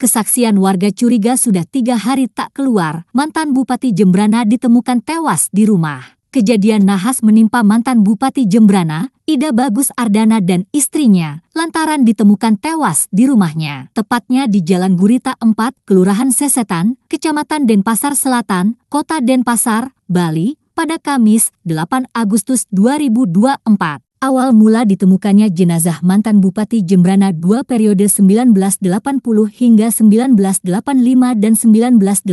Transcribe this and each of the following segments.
Kesaksian warga curiga sudah tiga hari tak keluar, mantan Bupati Jembrana ditemukan tewas di rumah. Kejadian nahas menimpa mantan Bupati Jembrana, Ida Bagus Ardana dan istrinya, lantaran ditemukan tewas di rumahnya. Tepatnya di Jalan Gurita 4, Kelurahan Sesetan, Kecamatan Denpasar Selatan, Kota Denpasar, Bali, pada Kamis 8 Agustus 2024. Awal mula ditemukannya jenazah mantan Bupati Jembrana dua periode 1980 hingga 1985 dan 1985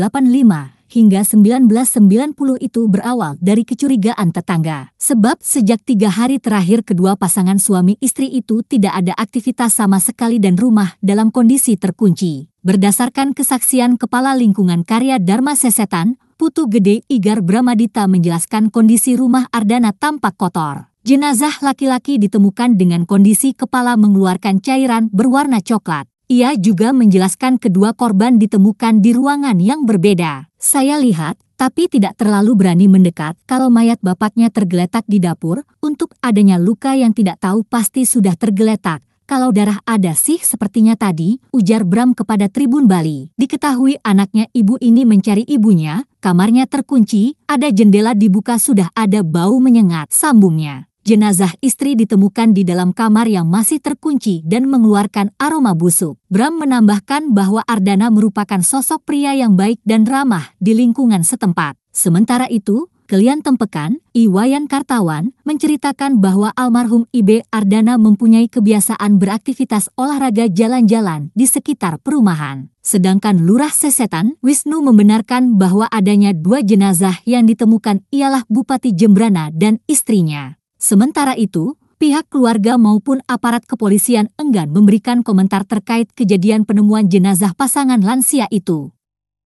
hingga 1990 itu berawal dari kecurigaan tetangga. Sebab sejak tiga hari terakhir kedua pasangan suami istri itu tidak ada aktivitas sama sekali dan rumah dalam kondisi terkunci. Berdasarkan kesaksian Kepala Lingkungan Karya Dharma Sesetan, Putu Gede Igar Bramadita menjelaskan kondisi rumah Ardana tampak kotor. Jenazah laki-laki ditemukan dengan kondisi kepala mengeluarkan cairan berwarna coklat. Ia juga menjelaskan kedua korban ditemukan di ruangan yang berbeda. Saya lihat, tapi tidak terlalu berani mendekat kalau mayat bapaknya tergeletak di dapur untuk adanya luka yang tidak tahu pasti sudah tergeletak. Kalau darah ada sih sepertinya tadi, ujar Bram kepada Tribun Bali. Diketahui anaknya ibu ini mencari ibunya, kamarnya terkunci, ada jendela dibuka sudah ada bau menyengat, sambungnya jenazah istri ditemukan di dalam kamar yang masih terkunci dan mengeluarkan aroma busuk. Bram menambahkan bahwa Ardana merupakan sosok pria yang baik dan ramah di lingkungan setempat. Sementara itu, Kelian Tempekan, Iwayan Kartawan, menceritakan bahwa almarhum Ibe Ardana mempunyai kebiasaan beraktivitas olahraga jalan-jalan di sekitar perumahan. Sedangkan Lurah Sesetan, Wisnu membenarkan bahwa adanya dua jenazah yang ditemukan ialah Bupati Jembrana dan istrinya. Sementara itu, pihak keluarga maupun aparat kepolisian enggan memberikan komentar terkait kejadian penemuan jenazah pasangan lansia itu.